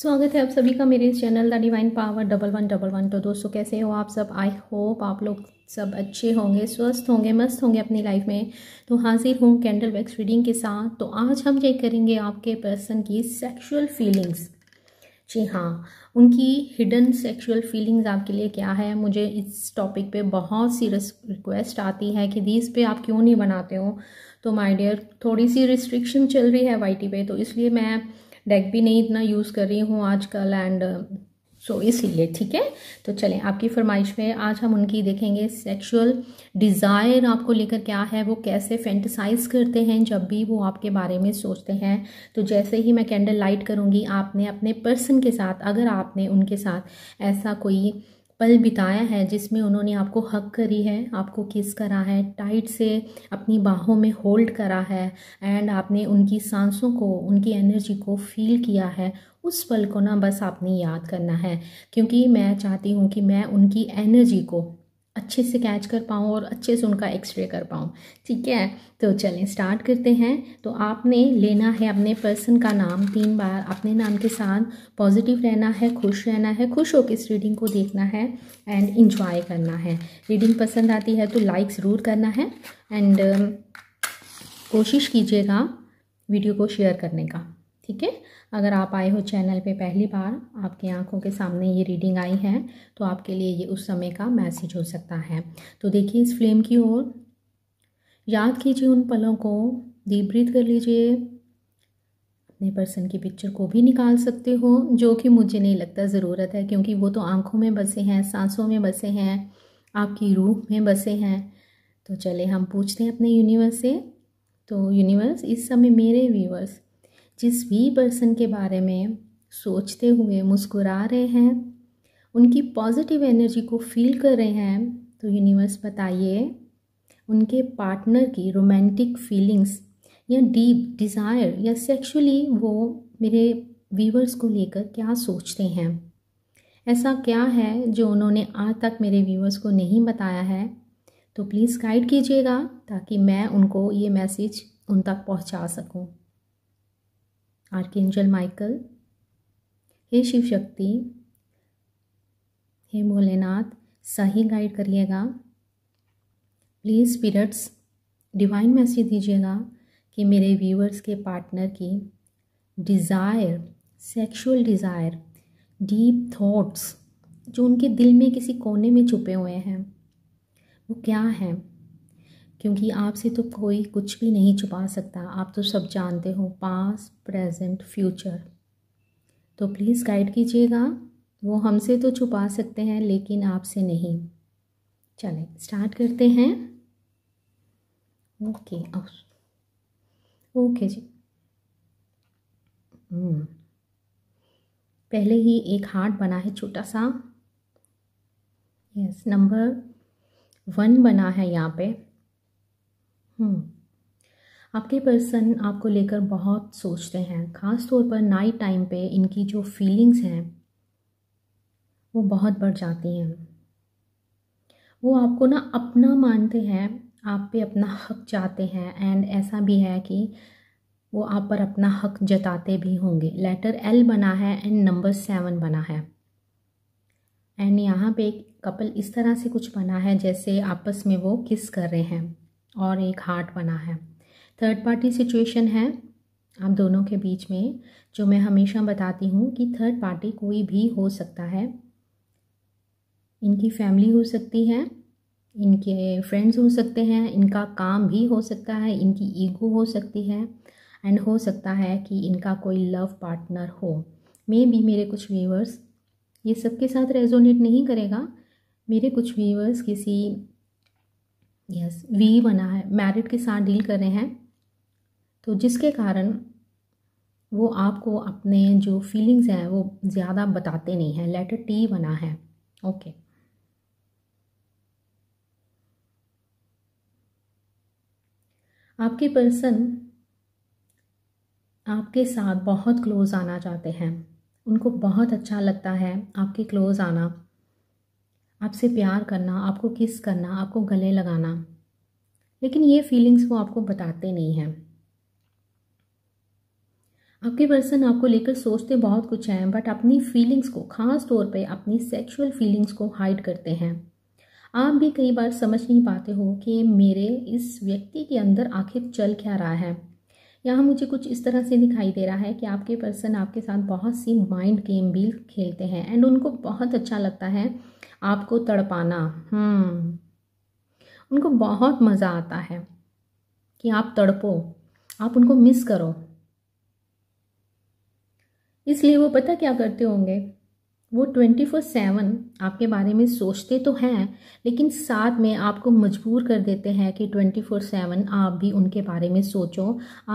स्वागत है आप सभी का मेरे इस channel the divine power double one double one तो दोस्तों कैसे हो आप सब आई होप आप लोग सब अच्छे होंगे स्वस्थ होंगे मस्त होंगे अपनी लाइफ में तो हाजिर हूँ कैंडल वैक्स रीडिंग के साथ तो आज हम चेक करेंगे आपके पर्सन की सेक्सुअल फीलिंग्स जी हाँ उनकी हिडन सेक्सुअल फीलिंग्स आपके लिए क्या है मुझे इस टॉपिक पे बहुत सी रिक्वेस्ट आती है कि दीज पे आप क्यों नहीं बनाते हो तो माय डियर थोड़ी सी रिस्ट्रिक्शन चल रही है वाईटी पे तो इसलिए मैं डेक भी नहीं इतना यूज़ कर रही हूँ आजकल एंड सो uh, इसलिए ठीक है तो चलें आपकी फरमाइश में आज हम उनकी देखेंगे सेक्सुअल डिज़ायर आपको लेकर क्या है वो कैसे फेंटिसाइज करते हैं जब भी वो आपके बारे में सोचते हैं तो जैसे ही मैं कैंडल लाइट करूँगी आपने अपने पर्सन के साथ अगर आपने उनके साथ ऐसा कोई पल बिताया है जिसमें उन्होंने आपको हक करी है आपको किस करा है टाइट से अपनी बाहों में होल्ड करा है एंड आपने उनकी सांसों को उनकी एनर्जी को फील किया है उस पल को ना बस आपने याद करना है क्योंकि मैं चाहती हूँ कि मैं उनकी एनर्जी को अच्छे से कैच कर पाऊँ और अच्छे से उनका एक्सरे कर पाऊँ ठीक है तो चलें स्टार्ट करते हैं तो आपने लेना है अपने पर्सन का नाम तीन बार अपने नाम के साथ पॉजिटिव रहना है खुश रहना है खुश होकर इस रीडिंग को देखना है एंड इंजॉय करना है रीडिंग पसंद आती है तो लाइक ज़रूर करना है एंड um, कोशिश कीजिएगा वीडियो को शेयर करने का ठीक है अगर आप आए हो चैनल पे पहली बार आपकी आंखों के सामने ये रीडिंग आई है तो आपके लिए ये उस समय का मैसेज हो सकता है तो देखिए इस फ्लेम की ओर याद कीजिए उन पलों को डीप ब्रीथ कर लीजिए अपने पर्सन की पिक्चर को भी निकाल सकते हो जो कि मुझे नहीं लगता ज़रूरत है क्योंकि वो तो आँखों में बसे हैं सांसों में बसे हैं आपकी रूह में बसे हैं तो चले हम पूछते हैं अपने यूनिवर्स से तो यूनिवर्स इस समय मेरे व्यूवर्स जिस भी पर्सन के बारे में सोचते हुए मुस्कुरा रहे हैं उनकी पॉजिटिव एनर्जी को फील कर रहे हैं तो यूनिवर्स बताइए उनके पार्टनर की रोमांटिक फीलिंग्स या डीप डिज़ायर या सेक्सुअली वो मेरे व्यूवर्स को लेकर क्या सोचते हैं ऐसा क्या है जो उन्होंने आज तक मेरे व्यूवर्स को नहीं बताया है तो प्लीज़ गाइड कीजिएगा ताकि मैं उनको ये मैसेज उन तक पहुंचा सकूं आर्केंजल माइकल हे शिव शक्ति हे भोलेनाथ सही गाइड करिएगा प्लीज़ स्पिरिट्स डिवाइन मैसेज दीजिएगा कि मेरे व्यूअर्स के पार्टनर की desire sexual desire deep thoughts जो उनके दिल में किसी कोने में छुपे हुए हैं वो क्या हैं क्योंकि आपसे तो कोई कुछ भी नहीं छुपा सकता आप तो सब जानते हो पास प्रेजेंट फ्यूचर तो प्लीज़ गाइड कीजिएगा वो हमसे तो छुपा सकते हैं लेकिन आपसे नहीं चले स्टार्ट करते हैं ओके ओके जी हम्म, पहले ही एक हार्ट बना है छोटा सा यस नंबर वन बना है यहाँ पे हम्म। आपके पर्सन आपको लेकर बहुत सोचते हैं ख़ास तौर पर नाइट टाइम पे इनकी जो फीलिंग्स हैं वो बहुत बढ़ जाती हैं वो आपको ना अपना मानते हैं आप पे अपना हक चाहते हैं एंड ऐसा भी है कि वो आप पर अपना हक जताते भी होंगे लेटर एल बना है एंड नंबर सेवन बना है एंड यहाँ पे एक कपल इस तरह से कुछ बना है जैसे आपस में वो किस कर रहे हैं और एक हार्ट बना है थर्ड पार्टी सिचुएशन है आप दोनों के बीच में जो मैं हमेशा बताती हूँ कि थर्ड पार्टी कोई भी हो सकता है इनकी फैमिली हो सकती है इनके फ्रेंड्स हो सकते हैं इनका काम भी हो सकता है इनकी ईगो हो सकती है एंड हो सकता है कि इनका कोई लव पार्टनर हो मे भी मेरे कुछ व्यूवर्स ये सबके साथ रेजोनेट नहीं करेगा मेरे कुछ व्यूवर्स किसी यस yes, वी बना है मैरिट के साथ डील कर रहे हैं तो जिसके कारण वो आपको अपने जो फीलिंग्स हैं वो ज़्यादा बताते नहीं हैं लेटर टी बना है ओके okay. आपके पर्सन आपके साथ बहुत क्लोज़ आना चाहते हैं उनको बहुत अच्छा लगता है आपके क्लोज़ आना आपसे प्यार करना आपको किस करना आपको गले लगाना लेकिन ये फीलिंग्स वो आपको बताते नहीं हैं आपके पर्सन आपको लेकर सोचते बहुत कुछ हैं बट अपनी फीलिंग्स को ख़ास तौर पे अपनी सेक्सुअल फीलिंग्स को हाइड करते हैं आप भी कई बार समझ नहीं पाते हो कि मेरे इस व्यक्ति के अंदर आखिर चल क्या रहा है यहाँ मुझे कुछ इस तरह से दिखाई दे रहा है कि आपके पर्सन आपके साथ बहुत सी माइंड गेम भी खेलते हैं एंड उनको बहुत अच्छा लगता है आपको तड़पाना हम्म उनको बहुत मज़ा आता है कि आप तड़पो आप उनको मिस करो इसलिए वो पता क्या करते होंगे वो ट्वेंटी फोर सेवन आपके बारे में सोचते तो हैं लेकिन साथ में आपको मजबूर कर देते हैं कि ट्वेंटी फोर सेवन आप भी उनके बारे में सोचो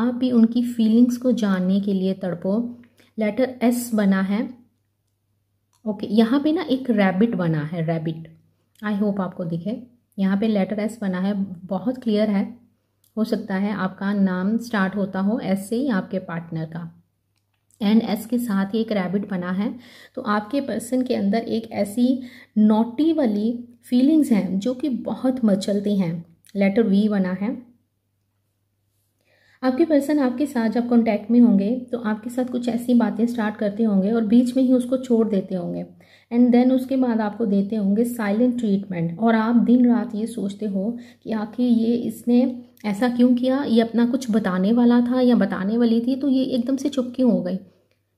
आप भी उनकी फीलिंग्स को जानने के लिए तड़पो लेटर एस बना है ओके यहाँ पे ना एक रैबिट बना है रैबिट आई होप आपको दिखे यहाँ पे लेटर एस बना है बहुत क्लियर है हो सकता है आपका नाम स्टार्ट होता हो ऐसे ही आपके पार्टनर का एंड एस के साथ ही एक रैबिट बना है तो आपके पर्सन के अंदर एक ऐसी नोटी वाली फीलिंग्स हैं जो कि बहुत मचलती हैं लेटर वी बना है आपके पर्सन आपके साथ जब कांटेक्ट में होंगे तो आपके साथ कुछ ऐसी बातें स्टार्ट करते होंगे और बीच में ही उसको छोड़ देते होंगे एंड देन उसके बाद आपको देते होंगे साइलेंट ट्रीटमेंट और आप दिन रात ये सोचते हो कि आखिर ये इसने ऐसा क्यों किया ये अपना कुछ बताने वाला था या बताने वाली थी तो ये एकदम से चुप क्यों हो गई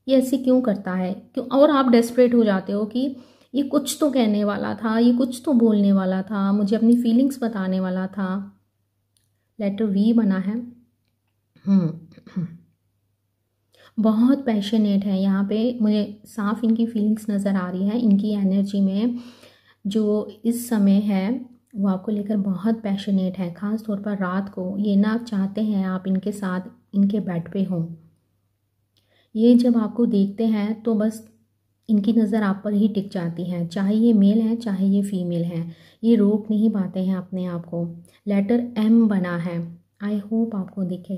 ये ऐसे क्यों करता है क्यों और आप डेस्परेट हो जाते हो कि ये कुछ तो कहने वाला था ये कुछ तो बोलने वाला था मुझे अपनी फीलिंग्स बताने वाला था लेटर वी बना है हम्म। बहुत पैशनेट है यहाँ पे मुझे साफ इनकी फीलिंग्स नज़र आ रही है इनकी एनर्जी में जो इस समय है वो आपको लेकर बहुत पैशनेट है ख़ास तौर पर रात को ये ना आप चाहते हैं आप इनके साथ इनके बेड पे हों ये जब आपको देखते हैं तो बस इनकी नज़र आप पर ही टिक जाती है चाहे ये मेल है चाहे ये फीमेल है ये रोक नहीं पाते हैं अपने आप को लेटर एम बना है आई होप आपको दिखे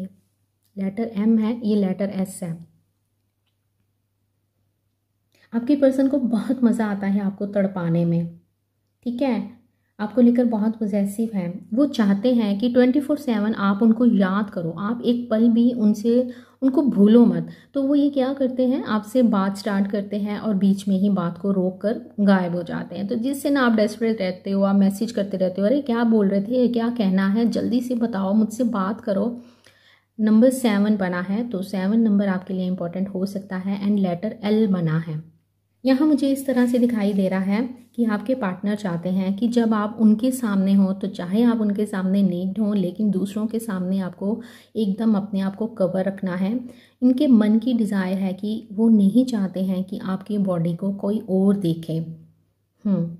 लेटर एम है ये लेटर एस है आपके पर्सन को बहुत मज़ा आता है आपको तड़पाने में ठीक है आपको लेकर बहुत पोजेसिव हैं वो चाहते हैं कि ट्वेंटी फोर सेवन आप उनको याद करो आप एक पल भी उनसे उनको भूलो मत तो वो ये क्या करते हैं आपसे बात स्टार्ट करते हैं और बीच में ही बात को रोक कर गायब हो जाते हैं तो जिससे ना आप डेस्परेट रहते हो आप मैसेज करते रहते हो अरे क्या बोल रहे थे क्या कहना है जल्दी से बताओ मुझसे बात करो नंबर सेवन बना है तो सेवन नंबर आपके लिए इंपॉर्टेंट हो सकता है एंड लेटर एल बना है यहाँ मुझे इस तरह से दिखाई दे रहा है कि आपके पार्टनर चाहते हैं कि जब आप उनके सामने हो तो चाहे आप उनके सामने नेक्ड हों लेकिन दूसरों के सामने आपको एकदम अपने आप को कवर रखना है इनके मन की डिज़ायर है कि वो नहीं चाहते हैं कि आपकी बॉडी को कोई और देखे हम्म,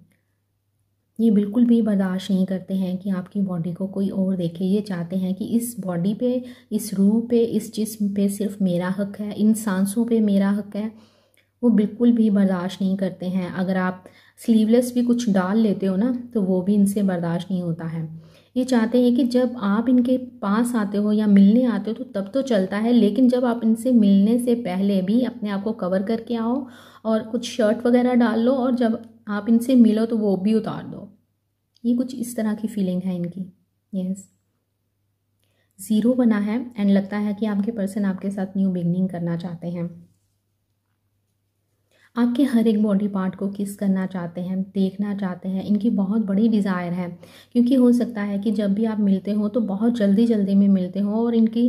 ये बिल्कुल भी बर्दाश्त नहीं करते हैं कि आपकी बॉडी को कोई और देखे ये चाहते हैं कि इस बॉडी पे इस रूह पे इस जिस्म पे सिर्फ मेरा हक है इन सांसों पे मेरा हक है वो बिल्कुल भी बर्दाश्त नहीं करते हैं अगर आप स्लीवलेस भी कुछ डाल लेते हो ना तो वो भी इनसे बर्दाश्त नहीं होता है ये चाहते हैं कि जब आप इनके पास आते हो या मिलने आते हो तो तब तो चलता है लेकिन जब आप इनसे मिलने से पहले भी अपने आप को कवर करके आओ और कुछ शर्ट वगैरह डाल लो और जब आप इनसे मिलो तो वो भी उतार दो ये कुछ इस तरह की फीलिंग है इनकी यस ज़ीरो बना है एंड लगता है कि आपके पर्सन आपके साथ न्यू बिगनिंग करना चाहते हैं आपके हर एक बॉडी पार्ट को किस करना चाहते हैं देखना चाहते हैं इनकी बहुत बड़ी डिज़ायर है क्योंकि हो सकता है कि जब भी आप मिलते हो तो बहुत जल्दी जल्दी में मिलते हो और इनकी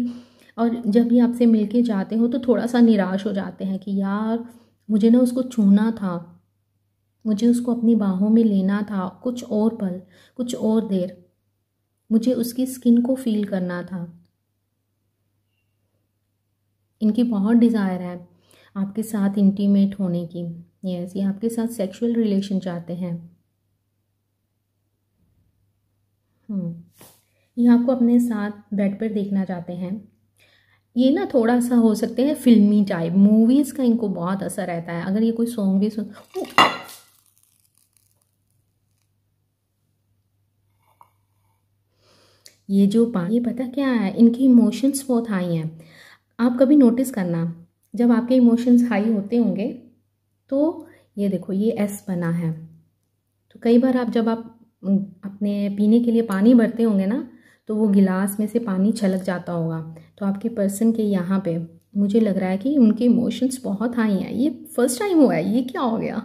और जब भी आपसे मिल के जाते हो तो थोड़ा सा निराश हो जाते हैं कि यार मुझे ना उसको छूना था मुझे उसको अपनी बाहों में लेना था कुछ और पल कुछ और देर मुझे उसकी स्किन को फील करना था इनकी बहुत डिज़ायर है आपके साथ इंटीमेट होने की यस ये आपके साथ सेक्सुअल रिलेशन चाहते हैं हम्म, ये आपको अपने साथ बेड पर देखना चाहते हैं ये ना थोड़ा सा हो सकते हैं फिल्मी टाइप मूवीज़ का इनको बहुत असर रहता है अगर ये कोई सॉन्ग भी सुन ये जो पा ये पता क्या है इनके इमोशंस बहुत हाई हैं आप कभी नोटिस करना जब आपके इमोशंस हाई होते होंगे तो ये देखो ये एस बना है तो कई बार आप जब आप अपने पीने के लिए पानी भरते होंगे ना तो वो गिलास में से पानी छलक जाता होगा तो आपके पर्सन के यहाँ पे मुझे लग रहा है कि उनके इमोशंस बहुत हाई हैं ये फर्स्ट टाइम हुआ है ये क्या हो गया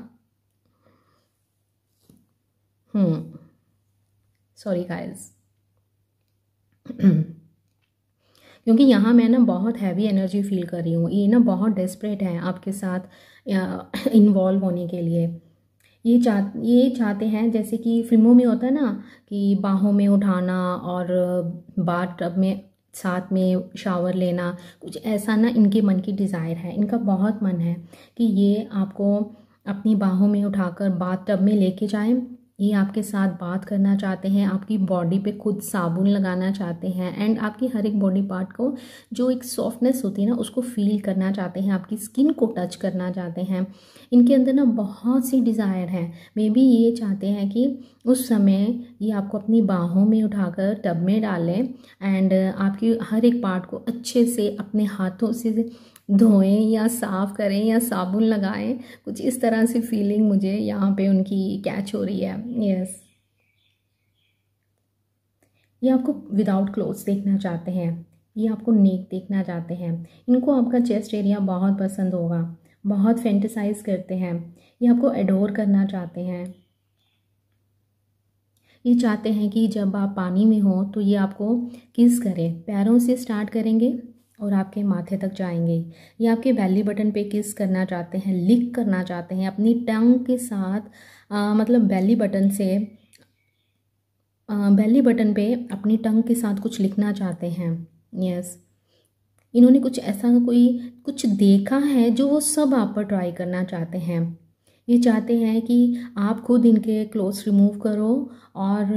हम्म सॉरी गाइस क्योंकि यहाँ मैं ना बहुत हैवी एनर्जी फील कर रही हूँ ये ना बहुत डेस्परेट हैं आपके साथ इन्वॉल्व होने के लिए ये चाह ये चाहते हैं जैसे कि फिल्मों में होता है ना कि बाहों में उठाना और बाथ टब में साथ में शावर लेना कुछ ऐसा ना इनके मन की डिज़ायर है इनका बहुत मन है कि ये आपको अपनी बाहों में उठाकर बाथ टब में लेके जाएं ये आपके साथ बात करना चाहते हैं आपकी बॉडी पे खुद साबुन लगाना चाहते हैं एंड आपकी हर एक बॉडी पार्ट को जो एक सॉफ्टनेस होती है ना उसको फील करना चाहते हैं आपकी स्किन को टच करना चाहते हैं इनके अंदर ना बहुत सी डिज़ायर है मे बी ये चाहते हैं कि उस समय ये आपको अपनी बाहों में उठाकर टब में डालें एंड आपकी हर एक पार्ट को अच्छे से अपने हाथों से धोएं या साफ़ करें या साबुन लगाएं कुछ इस तरह से फीलिंग मुझे यहाँ पे उनकी कैच हो रही है यस ये आपको विदाउट क्लोथ्स देखना चाहते हैं ये आपको नेक देखना चाहते हैं इनको आपका चेस्ट एरिया बहुत पसंद होगा बहुत फेंटिसाइज करते हैं ये आपको एडोर करना चाहते हैं ये चाहते हैं कि जब आप पानी में हो तो ये आपको किस करें पैरों से स्टार्ट करेंगे और आपके माथे तक जाएंगे या आपके बैली बटन पे किस करना चाहते हैं लिक करना चाहते हैं अपनी टंग के साथ आ, मतलब बैली बटन से आ, बैली बटन पे अपनी टंग के साथ कुछ लिखना चाहते हैं यस इन्होंने कुछ ऐसा कोई कुछ देखा है जो वो सब आप पर ट्राई करना चाहते हैं ये चाहते हैं कि आप खुद इनके क्लोथ्स रिमूव करो और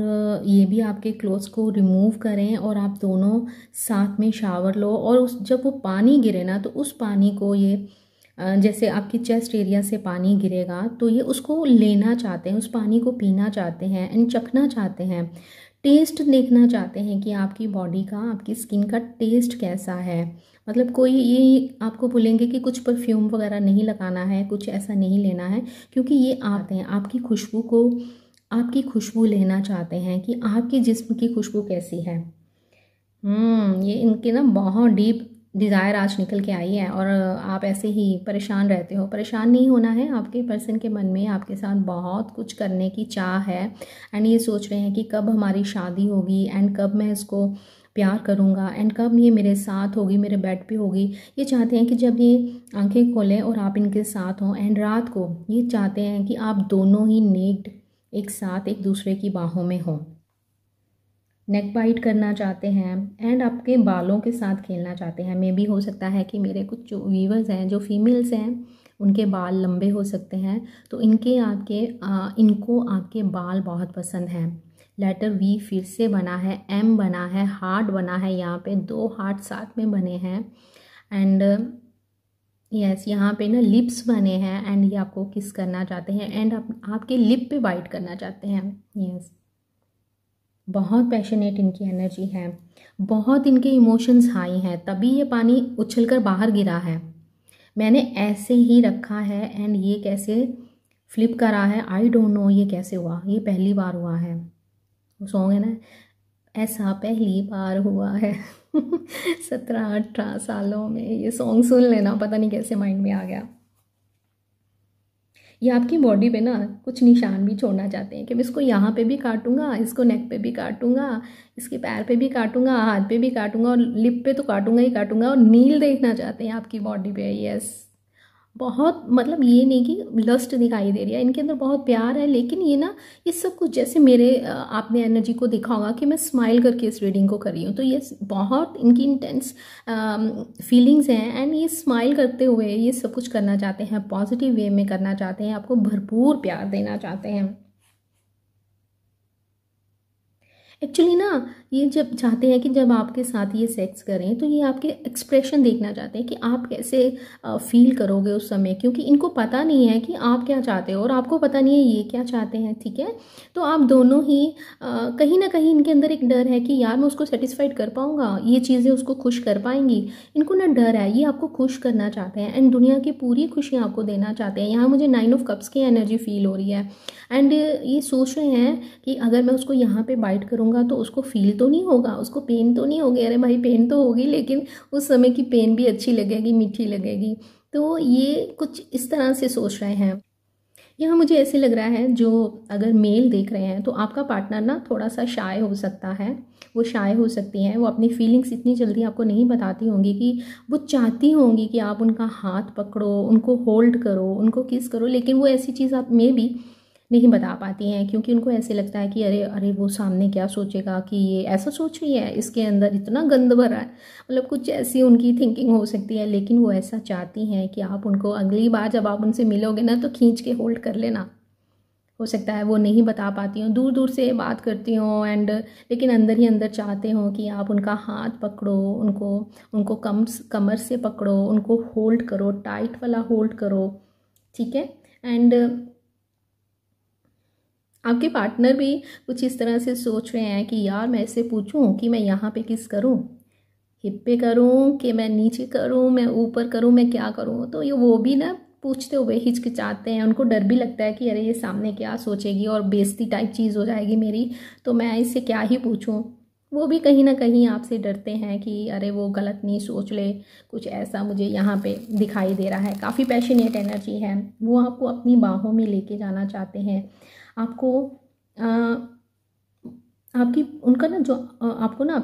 ये भी आपके क्लोथ्स को रिमूव करें और आप दोनों साथ में शावर लो और उस जब वो पानी गिरे ना तो उस पानी को ये जैसे आपकी चेस्ट एरिया से पानी गिरेगा तो ये उसको लेना चाहते हैं उस पानी को पीना चाहते हैं एंड चखना चाहते हैं टेस्ट देखना चाहते हैं कि आपकी बॉडी का आपकी स्किन का टेस्ट कैसा है मतलब कोई ये आपको बोलेंगे कि कुछ परफ्यूम वगैरह नहीं लगाना है कुछ ऐसा नहीं लेना है क्योंकि ये आते हैं आपकी खुशबू को आपकी खुशबू लेना चाहते हैं कि आपके जिस्म की खुशबू कैसी है हम्म, ये इनके ना बहुत डीप डिज़ायर आज निकल के आई है और आप ऐसे ही परेशान रहते हो परेशान नहीं होना है आपके पर्सन के मन में आपके साथ बहुत कुछ करने की चाह है एंड ये सोच रहे हैं कि कब हमारी शादी होगी एंड कब मैं इसको प्यार करूंगा एंड कब ये मेरे साथ होगी मेरे बेड पे होगी ये चाहते हैं कि जब ये आंखें खोलें और आप इनके साथ हों एंड रात को ये चाहते हैं कि आप दोनों ही नेक्ड एक साथ एक दूसरे की बाहों में हों नेक बाइट करना चाहते हैं एंड आपके बालों के साथ खेलना चाहते हैं मे भी हो सकता है कि मेरे कुछ जो व्यूवर्स हैं जो फीमेल्स हैं उनके बाल लंबे हो सकते हैं तो इनके आपके आ, इनको आपके बाल बहुत पसंद हैं लेटर वी फिर से बना है एम बना है हार्ट बना है यहाँ पे दो हार्ट साथ में बने हैं एंड यस यहाँ पे ना लिप्स बने हैं एंड ये आपको किस करना चाहते हैं एंड आप, आपके लिप पे बाइट करना चाहते हैं यस yes. बहुत पैशनेट इनकी एनर्जी है बहुत इनके इमोशंस हाई हैं तभी ये पानी उछल कर बाहर गिरा है मैंने ऐसे ही रखा है एंड ये कैसे फ्लिप करा है आई डोंट नो ये कैसे हुआ ये पहली बार हुआ है सॉन्ग है ना ऐसा पहली बार हुआ है सत्रह अठारह सालों में ये सॉन्ग सुन लेना पता नहीं कैसे माइंड में आ गया ये आपकी बॉडी पे ना कुछ निशान भी छोड़ना चाहते हैं कि मैं इसको यहाँ पे भी काटूंगा इसको नेक पे भी काटूंगा इसके पैर पे भी काटूंगा हाथ पे भी काटूंगा और लिप पे तो काटूंगा ही काटूंगा और नील देखना चाहते हैं आपकी बॉडी पे यस बहुत मतलब ये नहीं कि लस्ट दिखाई दे रही है इनके अंदर बहुत प्यार है लेकिन ये ना ये सब कुछ जैसे मेरे आपने एनर्जी को देखा होगा कि मैं स्माइल करके इस रीडिंग को कर रही हूँ तो ये बहुत इनकी इंटेंस फीलिंग्स हैं एंड ये स्माइल करते हुए ये सब कुछ करना चाहते हैं पॉजिटिव वे में करना चाहते हैं आपको भरपूर प्यार देना चाहते हैं एक्चुअली ना ये जब चाहते हैं कि जब आपके साथ ये सेक्स करें तो ये आपके एक्सप्रेशन देखना चाहते हैं कि आप कैसे फील करोगे उस समय क्योंकि इनको पता नहीं है कि आप क्या चाहते हो और आपको पता नहीं है ये क्या चाहते हैं ठीक है तो आप दोनों ही कहीं ना कहीं इनके अंदर एक डर है कि यार मैं उसको सेटिस्फाइड कर पाऊँगा ये चीज़ें उसको खुश कर पाएंगी इनको ना डर है ये आपको खुश करना चाहते हैं एंड दुनिया की पूरी खुशियाँ आपको देना चाहते हैं यहाँ मुझे नाइन ऑफ कप्स की एनर्जी फील हो रही है एंड ये सोच रहे हैं कि अगर मैं उसको यहाँ पे बाइट करूँगा तो उसको फील तो नहीं होगा उसको पेन तो नहीं होगी अरे भाई पेन तो होगी लेकिन उस समय की पेन भी अच्छी लगेगी मीठी लगेगी तो ये कुछ इस तरह से सोच रहे हैं यहाँ मुझे ऐसे लग रहा है जो अगर मेल देख रहे हैं तो आपका पार्टनर ना थोड़ा सा शाय हो सकता है वो शाय हो सकती हैं वो अपनी फीलिंग्स इतनी जल्दी आपको नहीं बताती होंगी कि वो चाहती होंगी कि आप उनका हाथ पकड़ो उनको होल्ड करो उनको किस करो लेकिन वो ऐसी चीज़ आप मे भी नहीं बता पाती हैं क्योंकि उनको ऐसे लगता है कि अरे अरे वो सामने क्या सोचेगा कि ये ऐसा सोच रही है इसके अंदर इतना गंद भरा है मतलब कुछ ऐसी उनकी थिंकिंग हो सकती है लेकिन वो ऐसा चाहती हैं कि आप उनको अगली बार जब आप उनसे मिलोगे ना तो खींच के होल्ड कर लेना हो सकता है वो नहीं बता पाती हूँ दूर दूर से बात करती हूँ एंड लेकिन अंदर ही अंदर चाहते हो कि आप उनका हाथ पकड़ो उनको उनको कम कमर से पकड़ो उनको होल्ड करो टाइट वाला होल्ड करो ठीक है एंड आपके पार्टनर भी कुछ इस तरह से सोच रहे हैं कि यार मैं इससे पूछूं कि मैं यहाँ पे किस करूँ हिप पे करूँ कि मैं नीचे करूँ मैं ऊपर करूँ मैं क्या करूँ तो ये वो भी ना पूछते हुए हिचकिचाते हैं उनको डर भी लगता है कि अरे ये सामने क्या सोचेगी और बेजती टाइप चीज़ हो जाएगी मेरी तो मैं इससे क्या ही पूछूँ वो भी कहीं ना कहीं आपसे डरते हैं कि अरे वो गलत नहीं सोच ले कुछ ऐसा मुझे यहाँ पे दिखाई दे रहा है काफ़ी पैशनेट एनर्जी है वो आपको अपनी बाहों में लेके जाना चाहते हैं आपको आ, आपकी उनका ना जो आपको ना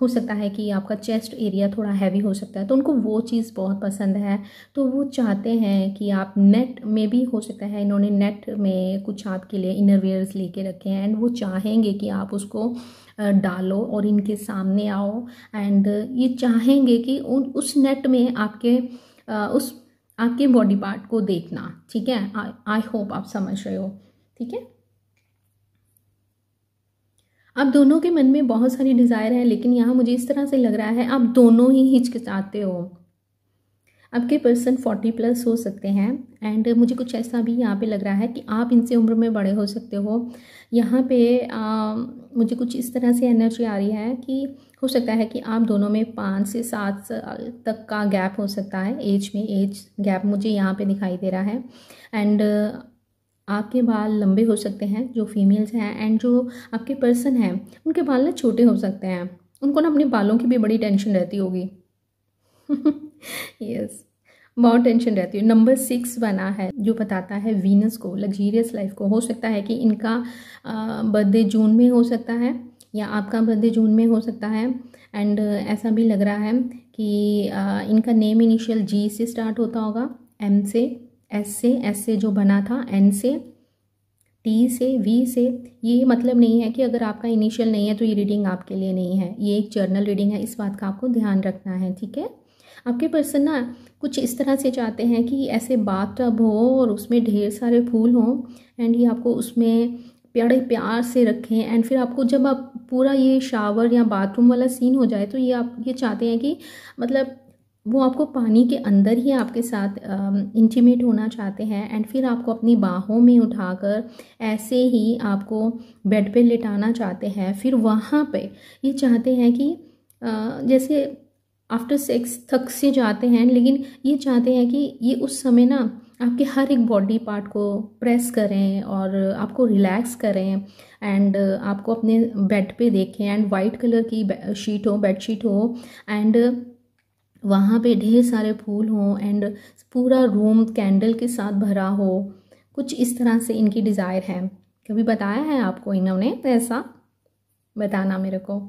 हो सकता है कि आपका चेस्ट एरिया थोड़ा हैवी हो सकता है तो उनको वो चीज़ बहुत पसंद है तो वो चाहते हैं कि आप नेट में भी हो सकता है इन्होंने नेट में कुछ आपके लिए इनरवेयर्स लेके रखे हैं एंड वो चाहेंगे कि आप उसको डालो और इनके सामने आओ एंड ये चाहेंगे कि उन उस नेट में आपके उस आपके बॉडी पार्ट को देखना ठीक है आई होप आप समझ रहे हो ठीक है आप दोनों के मन में बहुत सारी डिज़ायर है लेकिन यहाँ मुझे इस तरह से लग रहा है आप दोनों ही हिचकिचाते हो आपके पर्सन फोर्टी प्लस हो सकते हैं एंड मुझे कुछ ऐसा भी यहाँ पे लग रहा है कि आप इनसे उम्र में बड़े हो सकते हो यहाँ पे आ, मुझे कुछ इस तरह से एनर्जी आ रही है कि हो सकता है कि आप दोनों में पाँच से सात साल तक का गैप हो सकता है एज में एज गैप मुझे यहाँ पे दिखाई दे रहा है एंड आपके बाल लंबे हो सकते हैं जो फीमेल्स हैं एंड जो आपके पर्सन हैं उनके बाल ना छोटे हो सकते हैं उनको ना अपने बालों की भी बड़ी टेंशन रहती होगी यस बहुत टेंशन रहती है नंबर सिक्स बना है जो बताता है वीनस को लग्जीरियस लाइफ को हो सकता है कि इनका बर्थडे जून में हो सकता है या आपका बर्थडे जून में हो सकता है एंड ऐसा भी लग रहा है कि आ, इनका नेम इनिशियल जी से स्टार्ट होता होगा एम से एस से एस से जो बना था एन से टी से वी से ये मतलब नहीं है कि अगर आपका इनिशियल नहीं है तो ये रीडिंग आपके लिए नहीं है ये एक जर्नल रीडिंग है इस बात का आपको ध्यान रखना है ठीक है आपके पर्सन ना कुछ इस तरह से चाहते हैं कि ऐसे बात टब हो और उसमें ढेर सारे फूल हों एंड ये आपको उसमें प्यारे प्यार से रखें एंड फिर आपको जब आप पूरा ये शावर या बाथरूम वाला सीन हो जाए तो ये आप ये चाहते हैं कि मतलब वो आपको पानी के अंदर ही आपके साथ इंटीमेट होना चाहते हैं एंड फिर आपको अपनी बाहों में उठाकर ऐसे ही आपको बेड पे लिटाना चाहते हैं फिर वहाँ पे ये चाहते हैं कि जैसे आफ्टर सेक्स थक से जाते हैं लेकिन ये चाहते हैं कि ये उस समय ना आपके हर एक बॉडी पार्ट को प्रेस करें और आपको रिलैक्स करें एंड आपको अपने बेड पे देखें एंड वाइट कलर की शीट हो बेड शीट हो एंड वहाँ पे ढेर सारे फूल हों एंड पूरा रूम कैंडल के साथ भरा हो कुछ इस तरह से इनकी डिज़ायर है कभी बताया है आपको इन्होंने ऐसा बताना मेरे को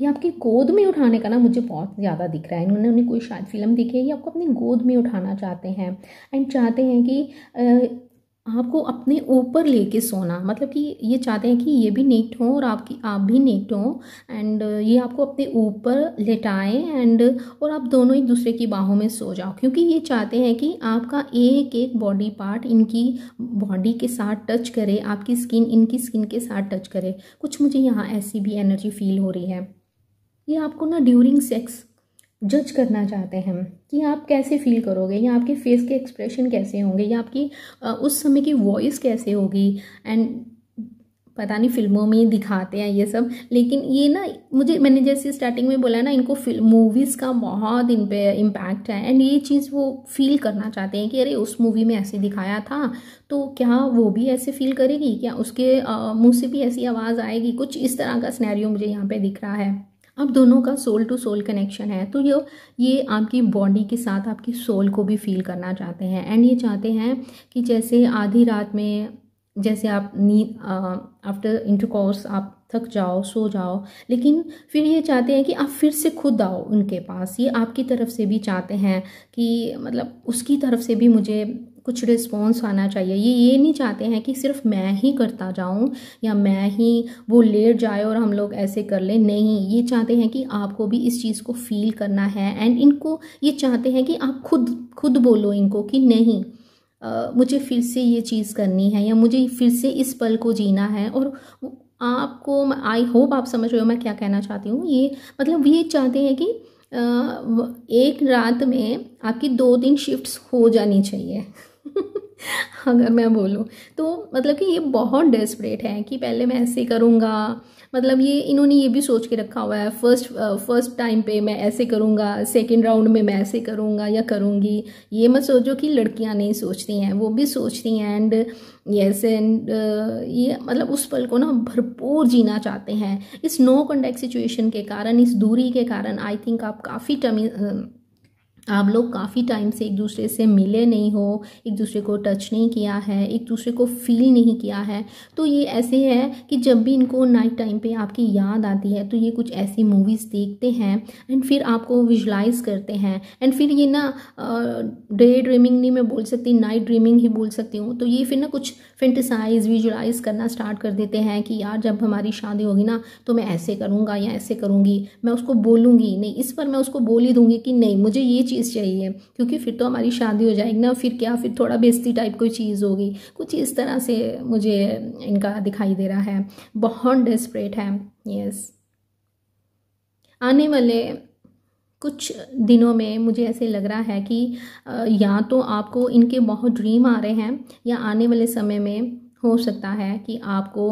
ये आपकी गोद में उठाने का ना मुझे बहुत ज़्यादा दिख रहा है इन्होंने उन्हें कोई शायद फिल्म दिखी है ये आपको अपनी गोद में उठाना चाहते हैं एंड चाहते हैं कि आपको अपने ऊपर लेके सोना मतलब कि ये चाहते हैं कि ये भी नेक्ट हो और आपकी आप भी नेक्ट हो एंड ये आपको अपने ऊपर लेटाएं एंड और आप दोनों एक दूसरे की बाहों में सो जाओ क्योंकि ये चाहते हैं कि आपका एक एक बॉडी पार्ट इनकी बॉडी के साथ टच करे आपकी स्किन इनकी स्किन के साथ टच करे कुछ मुझे यहाँ ऐसी भी एनर्जी फील हो रही है ये आपको ना ड्यूरिंग सेक्स जज करना चाहते हैं कि आप कैसे फील करोगे या आपके फेस के एक्सप्रेशन कैसे होंगे या आपकी उस समय की वॉइस कैसे होगी एंड पता नहीं फिल्मों में दिखाते हैं ये सब लेकिन ये ना मुझे मैंने जैसे स्टार्टिंग में बोला ना इनको फिल्म मूवीज़ का बहुत इन पर इम्पैक्ट है एंड ये चीज़ वो फील करना चाहते हैं कि अरे उस मूवी में ऐसे दिखाया था तो क्या वो भी ऐसे फील करेगी क्या उसके मुँह से भी ऐसी आवाज़ आएगी कुछ इस तरह का स्नैरियो मुझे यहाँ पर दिख रहा है अब दोनों का सोल टू सोल कनेक्शन है तो ये ये आपकी बॉडी के साथ आपकी सोल को भी फील करना चाहते हैं एंड ये चाहते हैं कि जैसे आधी रात में जैसे आप नींद आफ्टर इंटरकोर्स आप थक जाओ सो जाओ लेकिन फिर ये चाहते हैं कि आप फिर से खुद आओ उनके पास ये आपकी तरफ से भी चाहते हैं कि मतलब उसकी तरफ से भी मुझे कुछ रिस्पॉन्स आना चाहिए ये ये नहीं चाहते हैं कि सिर्फ मैं ही करता जाऊं या मैं ही वो लेट जाए और हम लोग ऐसे कर लें नहीं ये चाहते हैं कि आपको भी इस चीज़ को फील करना है एंड इनको ये चाहते हैं कि आप खुद खुद बोलो इनको कि नहीं आ, मुझे फिर से ये चीज़ करनी है या मुझे फिर से इस पल को जीना है और आपको आई होप आप समझ रहे हो मैं क्या कहना चाहती हूँ ये मतलब ये चाहते हैं कि एक रात में आपकी दो दिन शिफ्ट्स हो जानी चाहिए अगर मैं बोलूँ तो मतलब कि ये बहुत डेस्परेट है कि पहले मैं ऐसे करूँगा मतलब ये इन्होंने ये भी सोच के रखा हुआ है फर्स्ट फर्स्ट टाइम पे मैं ऐसे करूँगा सेकंड राउंड में मैं ऐसे करूँगा या करूँगी ये मत सोचो कि लड़कियाँ नहीं सोचती हैं वो भी सोचती हैं एंड येस एंड ये मतलब उस पल को ना भरपूर जीना चाहते हैं इस नो कॉन्टैक्ट सिचुएशन के कारण इस दूरी के कारण आई थिंक आप काफ़ी टमी आप लोग काफ़ी टाइम से एक दूसरे से मिले नहीं हो एक दूसरे को टच नहीं किया है एक दूसरे को फील नहीं किया है तो ये ऐसे है कि जब भी इनको नाइट टाइम पे आपकी याद आती है तो ये कुछ ऐसी मूवीज़ देखते हैं एंड फिर आपको विजुलाइज करते हैं एंड फिर ये ना डे ड्रीमिंग नहीं मैं बोल सकती नाइट ड्रीमिंग ही बोल सकती हूँ तो ये फिर ना कुछ फेंटिसाइज विजुलाइज करना स्टार्ट कर देते हैं कि यार जब हमारी शादी होगी ना तो मैं ऐसे करूँगा या ऐसे करूँगी मैं उसको बोलूँगी नहीं इस पर मैं उसको बोल ही दूँगी कि नहीं मुझे ये चीज़ चाहिए क्योंकि फिर तो हमारी शादी हो जाएगी ना फिर क्या फिर थोड़ा बेस्ती टाइप कोई चीज़ होगी कुछ इस तरह से मुझे इनका दिखाई दे रहा है बहुत डेस्परेट है यस आने वाले कुछ दिनों में मुझे ऐसे लग रहा है कि या तो आपको इनके बहुत ड्रीम आ रहे हैं या आने वाले समय में हो सकता है कि आपको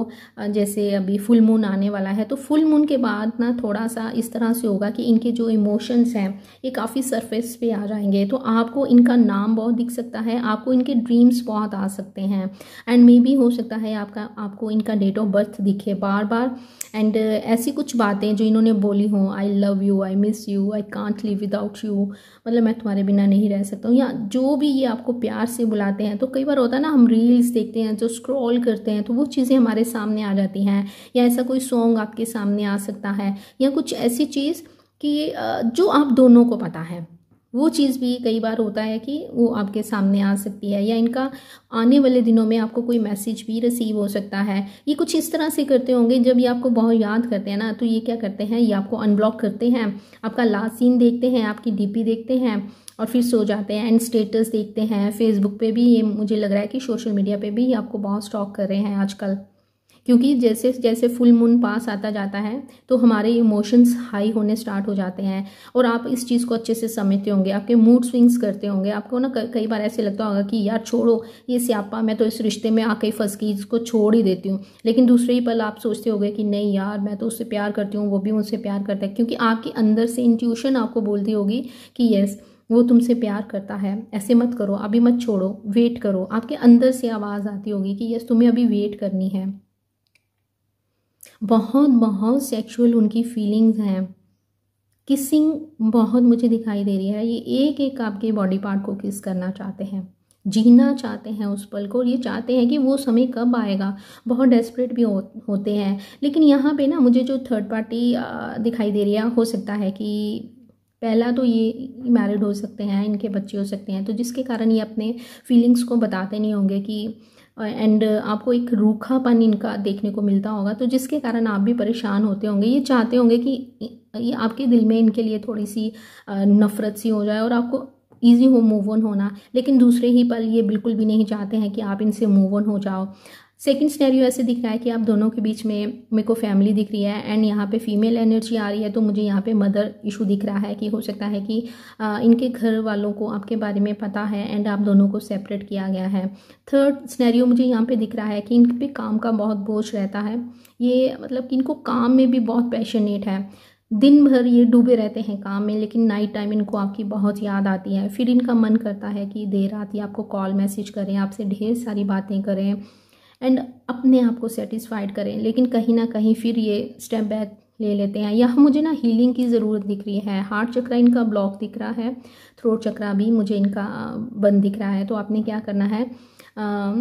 जैसे अभी फुल मून आने वाला है तो फुल मून के बाद ना थोड़ा सा इस तरह से होगा कि इनके जो इमोशंस हैं ये काफ़ी सरफेस पे आ जाएंगे तो आपको इनका नाम बहुत दिख सकता है आपको इनके ड्रीम्स बहुत आ सकते हैं एंड मे बी हो सकता है आपका आपको इनका डेट ऑफ बर्थ दिखे बार बार एंड ऐसी कुछ बातें जो इन्होंने बोली हों I love you I miss you I can't live without you मतलब मैं तुम्हारे बिना नहीं रह सकता हूँ या जो भी ये आपको प्यार से बुलाते हैं तो कई बार होता है ना हम रील्स देखते हैं जो स्क्रो स्क्रॉल करते हैं तो वो चीज़ें हमारे सामने आ जाती हैं या ऐसा कोई सॉन्ग आपके सामने आ सकता है या कुछ ऐसी चीज़ कि जो आप दोनों को पता है वो चीज़ भी कई बार होता है कि वो आपके सामने आ सकती है या इनका आने वाले दिनों में आपको कोई मैसेज भी रिसीव हो सकता है ये कुछ इस तरह से करते होंगे जब ये आपको बहुत याद करते हैं ना तो ये क्या करते हैं ये आपको अनब्लॉक करते हैं आपका लास्ट सीन देखते हैं आपकी डीपी देखते हैं और फिर सो जाते हैं एंड स्टेटस देखते हैं फेसबुक पे भी ये मुझे लग रहा है कि सोशल मीडिया पे भी आपको बहुत स्टॉक कर रहे हैं आजकल क्योंकि जैसे जैसे फुल मून पास आता जाता है तो हमारे इमोशंस हाई होने स्टार्ट हो जाते हैं और आप इस चीज़ को अच्छे से समझते होंगे आपके मूड स्विंग्स करते होंगे आपको ना कई बार ऐसे लगता होगा कि यार छोड़ो ये स्यापा मैं तो इस रिश्ते में आके फंस गई इसको छोड़ ही देती हूँ लेकिन दूसरे ही पल आप सोचते हो कि नहीं यार मैं तो उससे प्यार करती हूँ वो भी मुझसे प्यार करता है क्योंकि आपके अंदर से इंट्यूशन आपको बोलती होगी कि येस वो तुमसे प्यार करता है ऐसे मत करो अभी मत छोड़ो वेट करो आपके अंदर से आवाज़ आती होगी कि यस तुम्हें अभी वेट करनी है बहुत बहुत सेक्सुअल उनकी फीलिंग्स हैं किसिंग बहुत मुझे दिखाई दे रही है ये एक एक आपके बॉडी पार्ट को किस करना चाहते हैं जीना चाहते हैं उस पल को और ये चाहते हैं कि वो समय कब आएगा बहुत डेस्परेट भी हो, होते हैं लेकिन यहाँ पे ना मुझे जो थर्ड पार्टी दिखाई दे रही है हो सकता है कि पहला तो ये मैरिड हो सकते हैं इनके बच्चे हो सकते हैं तो जिसके कारण ये अपने फीलिंग्स को बताते नहीं होंगे कि एंड आपको एक रूखापन इनका देखने को मिलता होगा तो जिसके कारण आप भी परेशान होते होंगे ये चाहते होंगे कि ये आपके दिल में इनके लिए थोड़ी सी नफ़रत सी हो जाए और आपको ईजी हो मूव ऑन होना लेकिन दूसरे ही पल ये बिल्कुल भी नहीं चाहते हैं कि आप इनसे मूव ऑन हो जाओ सेकेंड स्नैरियो ऐसे दिख रहा है कि आप दोनों के बीच में मेरे को फैमिली दिख रही है एंड यहाँ पे फीमेल एनर्जी आ रही है तो मुझे यहाँ पे मदर इशू दिख रहा है कि हो सकता है कि आ, इनके घर वालों को आपके बारे में पता है एंड आप दोनों को सेपरेट किया गया है थर्ड स्नैरियो मुझे यहाँ पे दिख रहा है कि इन पर काम का बहुत बोझ रहता है ये मतलब कि इनको काम में भी बहुत पैशनेट है दिन भर ये डूबे रहते हैं काम में लेकिन नाइट टाइम इनको आपकी बहुत याद आती है फिर इनका मन करता है कि देर रात ही आपको कॉल मैसेज करें आपसे ढेर सारी बातें करें एंड अपने आप को सेटिस्फाइड करें लेकिन कहीं ना कहीं फिर ये स्टेप बैक ले लेते हैं यह मुझे ना हीलिंग की ज़रूरत दिख रही है हार्ट चक्रा इनका ब्लॉक दिख रहा है थ्रोट चक्रा भी मुझे इनका बंद दिख रहा है तो आपने क्या करना है आ,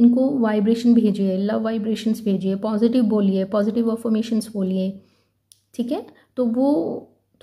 इनको वाइब्रेशन भेजिए लव वाइब्रेशंस भेजिए पॉजिटिव बोलिए पॉजिटिव अफॉर्मेशंस बोलिए ठीक है तो वो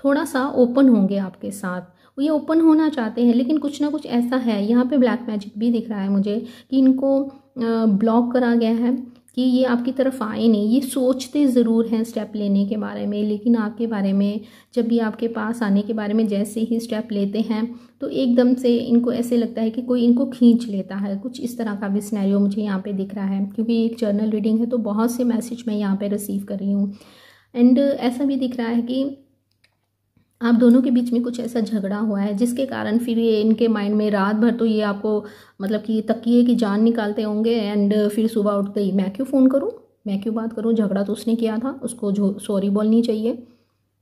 थोड़ा सा ओपन होंगे आपके साथ ये ओपन होना चाहते हैं लेकिन कुछ ना कुछ ऐसा है यहाँ पे ब्लैक मैजिक भी दिख रहा है मुझे कि इनको ब्लॉक करा गया है कि ये आपकी तरफ आए नहीं ये सोचते ज़रूर हैं स्टेप लेने के बारे में लेकिन आपके बारे में जब ये आपके पास आने के बारे में जैसे ही स्टेप लेते हैं तो एकदम से इनको ऐसे लगता है कि कोई इनको खींच लेता है कुछ इस तरह का भी स्नैरियो मुझे यहाँ पे दिख रहा है क्योंकि एक जर्नल रीडिंग है तो बहुत से मैसेज मैं यहाँ पर रिसीव कर रही हूँ एंड ऐसा भी दिख रहा है कि आप दोनों के बीच में कुछ ऐसा झगड़ा हुआ है जिसके कारण फिर ये इनके माइंड में रात भर तो ये आपको मतलब कि तकिए की जान निकालते होंगे एंड फिर सुबह उठते ही मैं क्यों फ़ोन करूँ मैं क्यों बात करूँ झगड़ा तो उसने किया था उसको जो सॉरी बोलनी चाहिए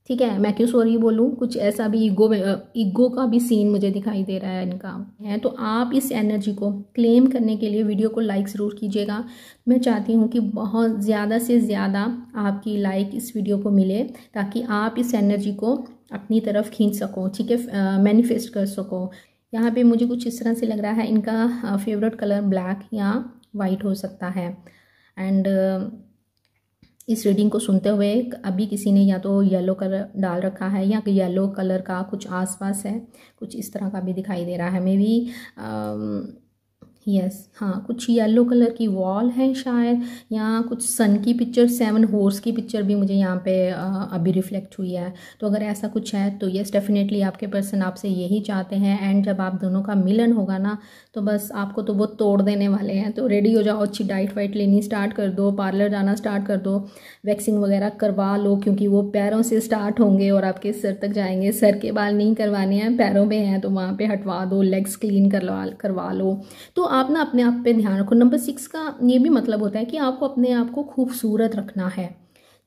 ठीक है मैं क्यों सॉरी बोलूँ कुछ ऐसा भी ईगो ईगो का भी सीन मुझे दिखाई दे रहा है इनका है तो आप इस एनर्जी को क्लेम करने के लिए वीडियो को लाइक ज़रूर कीजिएगा मैं चाहती हूँ कि बहुत ज़्यादा से ज़्यादा आपकी लाइक इस वीडियो को मिले ताकि आप इस एनर्जी को अपनी तरफ खींच सको ठीक है मैनिफेस्ट कर सको यहाँ पे मुझे कुछ इस तरह से लग रहा है इनका फेवरेट कलर ब्लैक या वाइट हो सकता है एंड इस रीडिंग को सुनते हुए अभी किसी ने या तो येलो कलर डाल रखा है या येलो कलर का कुछ आसपास है कुछ इस तरह का भी दिखाई दे रहा है मे भी यस yes, हाँ कुछ येलो कलर की वॉल है शायद यहाँ कुछ सन की पिक्चर सेवन होर्स की पिक्चर भी मुझे यहाँ पे अभी रिफ्लेक्ट हुई है तो अगर ऐसा कुछ है तो यस डेफिनेटली आपके पर्सन आपसे यही चाहते हैं एंड जब आप दोनों का मिलन होगा ना तो बस आपको तो वो तोड़ देने वाले हैं तो रेडी हो जाओ अच्छी डाइट वाइट लेनी स्टार्ट कर दो पार्लर जाना स्टार्ट कर दो वैक्सिंग वगैरह करवा लो क्योंकि वो पैरों से स्टार्ट होंगे और आपके सर तक जाएंगे सर के बाल नहीं करवाने हैं पैरों पर हैं तो वहाँ पर हटवा दो लेग्स क्लीन करवा करवा लो तो आप ना अपने आप पे ध्यान रखो नंबर सिक्स का ये भी मतलब होता है कि आपको अपने आप को खूबसूरत रखना है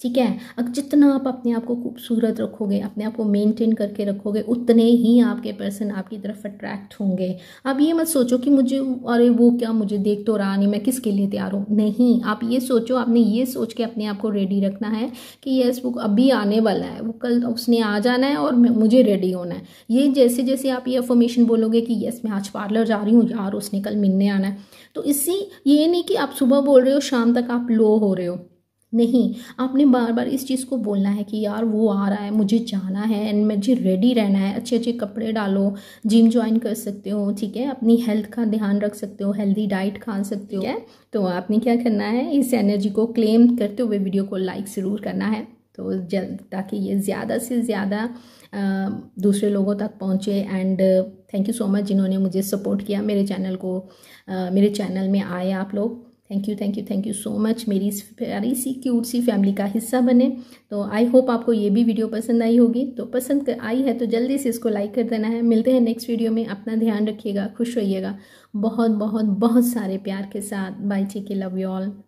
ठीक है अब जितना आप अपने आप को खूबसूरत रखोगे अपने आप को मेंटेन करके रखोगे उतने ही आपके पर्सन आपकी तरफ अट्रैक्ट होंगे आप ये मत सोचो कि मुझे अरे वो क्या मुझे देख तो रहा नहीं मैं किसके लिए तैयार हूँ नहीं आप ये सोचो आपने ये सोच के अपने आप को रेडी रखना है कि यस वो अभी आने वाला है वो कल उसने आ जाना है और मुझे रेडी होना है ये जैसे जैसे आप ये अफॉर्मेशन बोलोगे कि यस मैं आज पार्लर जा रही हूँ यार उसने कल मिलने आना है तो इसी ये नहीं कि आप सुबह बोल रहे हो शाम तक आप लो हो रहे हो नहीं आपने बार बार इस चीज़ को बोलना है कि यार वो आ रहा है मुझे जाना है एंड मुझे रेडी रहना है अच्छे अच्छे कपड़े डालो जिम ज्वाइन कर सकते हो ठीक है अपनी हेल्थ का ध्यान रख सकते हो हेल्दी डाइट खा सकते हो है तो आपने क्या करना है इस एनर्जी को क्लेम करते हुए वीडियो को लाइक ज़रूर करना है तो जल्द ताकि ये ज़्यादा से ज़्यादा दूसरे लोगों तक पहुँचे and thank you so much जिन्होंने मुझे सपोर्ट किया मेरे चैनल को आ, मेरे चैनल में आए आप लोग thank you thank you thank you so much मेरी इस प्यारी सी क्यूट सी फैमिली का हिस्सा बने तो आई होप आपको ये भी वीडियो पसंद आई होगी तो पसंद आई है तो जल्दी से इसको लाइक कर देना है मिलते हैं नेक्स्ट वीडियो में अपना ध्यान रखिएगा खुश रहिएगा बहुत बहुत बहुत सारे प्यार के साथ bye take love you all